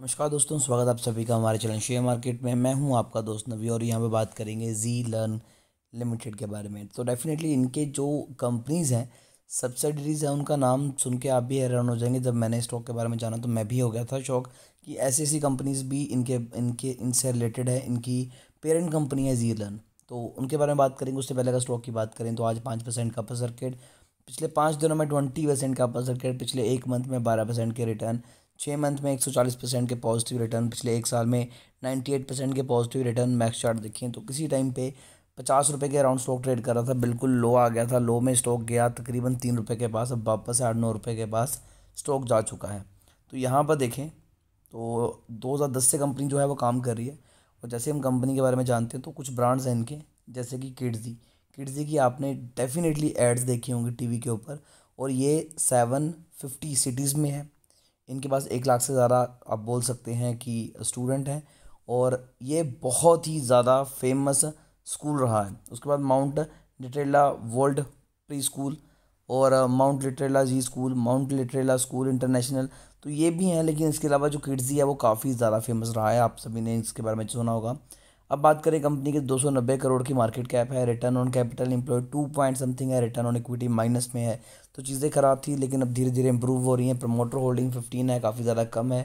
नमस्कार दोस्तों स्वागत आप सभी का हमारे चैनल शेयर मार्केट में मैं हूं आपका दोस्त नवी और यहां पे बात करेंगे जी लर्न लिमिटेड के बारे में तो डेफिनेटली इनके जो कंपनीज़ हैं सब्सिडरीज़ हैं उनका नाम सुन के आप भी हैरान हो जाएंगे जब मैंने स्टॉक के बारे में जाना तो मैं भी हो गया था शौक कि ऐसी ऐसी कंपनीज़ भी इनके इनके इनसे रिलेटेड है इनकी पेरेंट कंपनी है जी लर्न तो उनके बारे में बात करेंगे उससे पहले अगर स्टॉक की बात करें तो आज पाँच परसेंट का अपर सर्किट पिछले पाँच दिनों में ट्वेंटी परसेंट का अपर सर्किट पिछले एक मंथ में बारह परसेंट के रिटर्न छः मंथ में एक सौ चालीस परसेंट के पॉजिटिव रिटर्न पिछले एक साल में नाइन्टी एट परसेंट के पॉजिटिव रिटर्न मैक्स चार्ट देखिए तो किसी टाइम पे पचास रुपये के अराउंड स्टॉक ट्रेड कर रहा था बिल्कुल लो आ गया था लो में स्टॉक गया तकरीबन तीन रुपये के पास अब वापस आठ नौ रुपये के पास स्टॉक जा चुका है तो यहाँ पर देखें तो दो हज़ार दस से कंपनी जो है वो काम कर रही है और जैसे हम कंपनी के बारे में जानते हैं तो कुछ ब्रांड्स हैं इनके जैसे कि किड्जी किड्जी की आपने डेफिनेटली एड्स देखी होंगी टीवी के ऊपर और ये सेवन फिफ्टी सिटीज़ में है इनके पास एक लाख से ज़्यादा आप बोल सकते हैं कि स्टूडेंट हैं और ये बहुत ही ज़्यादा फेमस स्कूल रहा है उसके बाद Mount Litera world preschool और Mount Litera Zee school Mount Litera school international तो ये भी हैं लेकिन इसके अलावा जो किड्जी है वो काफ़ी ज़्यादा फेमस रहा है आप सभी ने इसके बारे में सुना होगा अब बात करें कंपनी के 290 करोड़ की मार्केट कैप है return on capital employ two point something है रिटर्न ऑन इक्विटी माइनस में है तो चीज़ें ख़राब थी लेकिन अब धीरे धीरे इंप्रूव हो रही हैं प्रमोटर होल्डिंग फिफ्टीन है काफ़ी ज़्यादा कम है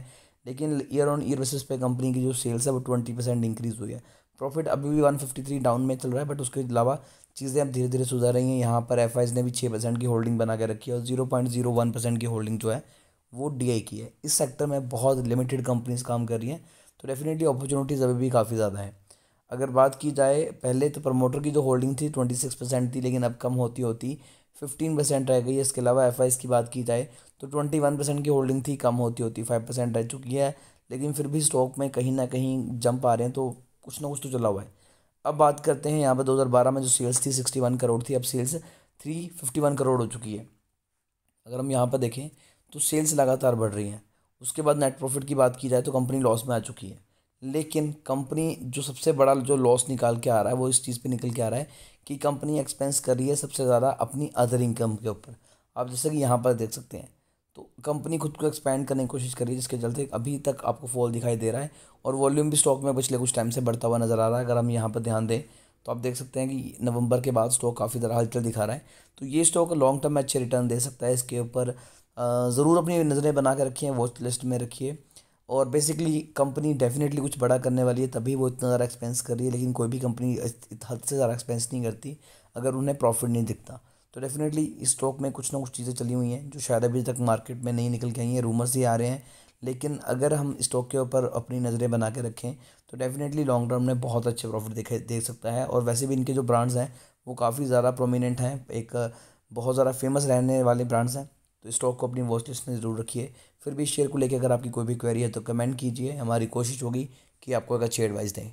लेकिन ईयर ऑन ईयर बेसिस पे कंपनी की जो सेल्स है वो ट्वेंटी परसेंट इंक्रीज़ हुई है प्रॉफिट अभी भी वन फिफ्टी थ्री डाउन में चल रहा है बट उसके अलावा चीज़ें अब धीरे धीरे सुधर रही हैं यहाँ पर एफ ने भी छः परसेंट की होल्डिंग बना के रखी है और zero point zero one percent की होल्डिंग जो है वो डी की है इस सेक्टर में बहुत लिमिटेड कंपनीज काम कर रही हैं तो डेफिनेटली अपॉर्चुनिटीज़ अभी भी काफ़ी ज़्यादा है अगर बात की जाए पहले तो प्रमोटर की जो होल्डिंग थी ट्वेंटी सिक्स परसेंट थी लेकिन अब कम होती होती फिफ्टीन परसेंट रह गई है इसके अलावा एफ की बात की जाए तो ट्वेंटी वन परसेंट की होल्डिंग थी कम होती होती फाइव परसेंट रह चुकी है लेकिन फिर भी स्टॉक में कहीं ना कहीं जंप आ रहे हैं तो कुछ ना कुछ तो चला हुआ है अब बात करते हैं यहाँ पर बारह में जो सेल्स थी वन करोड़ थी अब सेल्स वन करोड़ हो चुकी है अगर हम यहाँ पर देखें तो सेल्स लगातार बढ़ रही हैं उसके बाद नेट प्रॉफिट की बात की जाए तो कंपनी लॉस में आ चुकी है लेकिन कंपनी जो सबसे बड़ा जो लॉस निकाल के आ रहा है वो इस चीज़ पे निकल के आ रहा है कि कंपनी एक्सपेंस कर रही है सबसे ज़्यादा अपनी अदर इनकम के ऊपर आप जैसे कि यहाँ पर देख सकते हैं तो कंपनी खुद को एक्सपैंड करने की कोशिश कर रही है जिसके चलते अभी तक आपको फॉल दिखाई दे रहा है और वॉल्यूम भी स्टॉक में पिछले कुछ टाइम से बढ़ता हुआ नज़र आ रहा है अगर हम यहाँ पर ध्यान दें तो आप देख सकते हैं कि नवंबर के बाद स्टॉक काफ़ी ज़रा हलचल दिखा रहा है तो ये स्टॉक लॉन्ग टर्म में अच्छे रिटर्न दे सकता है इसके ऊपर ज़रूर अपनी नज़रें बना के रखिए वॉच लिस्ट में रखिए और बेसिकली कंपनी डेफिनेटली कुछ बड़ा करने वाली है तभी वो इतना ज़्यादा एक्सपेंस कर रही है लेकिन कोई भी कंपनी हद से ज़्यादा एक्सपेंस नहीं करती अगर उन्हें प्रॉफिट नहीं दिखता तो डेफिनेटली इस स्टॉक में कुछ ना कुछ चीज़ें चली हुई हैं जो शायद अभी तक मार्केट में नहीं निकल के आई हैं रूमर्स ही आ रहे हैं लेकिन अगर हम स्टॉक के ऊपर अपनी नज़रें बना के रखें तो डेफिनेटली लॉन्ग टर्म में बहुत अच्छे प्रॉफिट देखे देख सकता है और वैसे भी इनके जो ब्रांड्स हैं वो काफ़ी ज़्यादा प्रोमिनेंट हैं एक बहुत ज़्यादा फेमस रहने वाले ब्रांड्स हैं तो स्टॉक को अपनी वॉच लिस्ट में ज़रूर रखिए फिर भी शेयर को लेकर अगर आपकी कोई भी क्वेरी है तो कमेंट कीजिए हमारी कोशिश होगी कि आपको अगर अच्छी एडवाइस दें